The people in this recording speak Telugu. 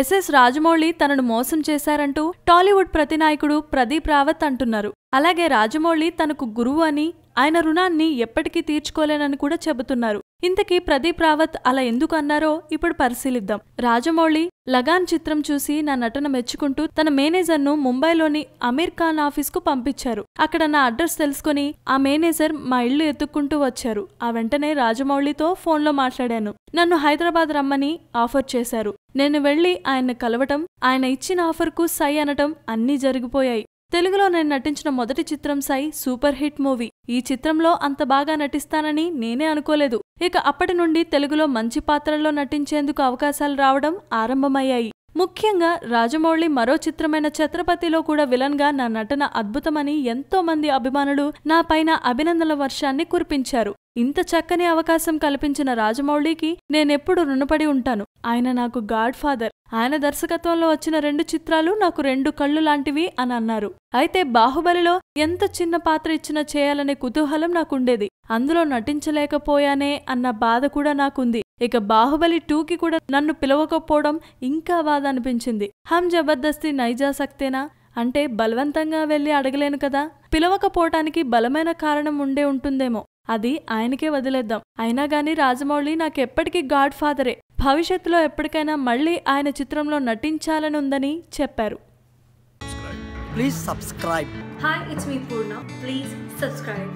ఎస్ఎస్ రాజమౌళి తనను మోసం చేశారంటూ టాలీవుడ్ ప్రతినాయకుడు ప్రదీప్ రావత్ అంటున్నారు అలాగే రాజమౌళి తనకు గురువు అని ఆయన రుణాన్ని ఎప్పటికీ తీర్చుకోలేనని కూడా చెబుతున్నారు ఇంతకీ ప్రదీప్ రావత్ అలా ఎందుకు అన్నారో ఇప్పుడు పరిశీలిద్దాం రాజమౌళి లగాన్ చిత్రం చూసి నా నటన మెచ్చుకుంటూ తన మేనేజర్ను ముంబైలోని అమీర్ ఖాన్ ఆఫీస్కు పంపించారు అక్కడ నా అడ్రస్ తెలుసుకుని ఆ మేనేజర్ మా ఇల్లు ఎత్తుక్కుంటూ వచ్చారు ఆ వెంటనే రాజమౌళితో ఫోన్లో మాట్లాడాను నన్ను హైదరాబాద్ రమ్మని ఆఫర్ చేశారు నేను వెళ్లి ఆయన్ని కలవటం ఆయన ఇచ్చిన ఆఫర్కు సై అనటం అన్నీ జరిగిపోయాయి తెలుగులో నేను నటించిన మొదటి చిత్రం సై సూపర్ హిట్ మూవీ ఈ చిత్రంలో అంత బాగా నటిస్తానని నేనే అనుకోలేదు ఇక అప్పటి నుండి తెలుగులో మంచి పాత్రల్లో నటించేందుకు అవకాశాలు రావడం ఆరంభమయ్యాయి ముఖ్యంగా రాజమౌళి మరో చిత్రమైన ఛత్రపతిలో కూడా విలన్గా నా నటన అద్భుతమని ఎంతో మంది అభిమానులు నా పైన అభినందనల వర్షాన్ని కురిపించారు ఇంత చక్కని అవకాశం కల్పించిన రాజమౌళికి నేనెప్పుడు రుణపడి ఉంటాను ఆయన నాకు గాడ్ ఫాదర్ ఆయన దర్శకత్వంలో వచ్చిన రెండు చిత్రాలు నాకు రెండు కళ్ళు లాంటివి అని అన్నారు అయితే బాహుబలిలో ఎంత చిన్న పాత్ర ఇచ్చినా చేయాలనే కుతూహలం నాకుండేది అందులో నటించలేకపోయానే అన్న బాధ కూడా నాకుంది ఇక బాహుబలి టూకి కూడా నన్ను పిలవకపోవడం ఇంకా బాధ అనిపించింది హం జబర్దస్తి సక్తేనా అంటే బలవంతంగా వెళ్ళి అడగలేను కదా పిలవకపోవటానికి బలమైన కారణం ఉండే ఉంటుందేమో అది ఆయనకే వదిలేద్దాం అయినా గాని రాజమౌళి నాకెప్పటికీ గాడ్ ఫాదరే భవిష్యత్తులో ఎప్పటికైనా మళ్ళీ ఆయన చిత్రంలో నటించాలని ఉందని చెప్పారు please subscribe hi it's me Purna please subscribe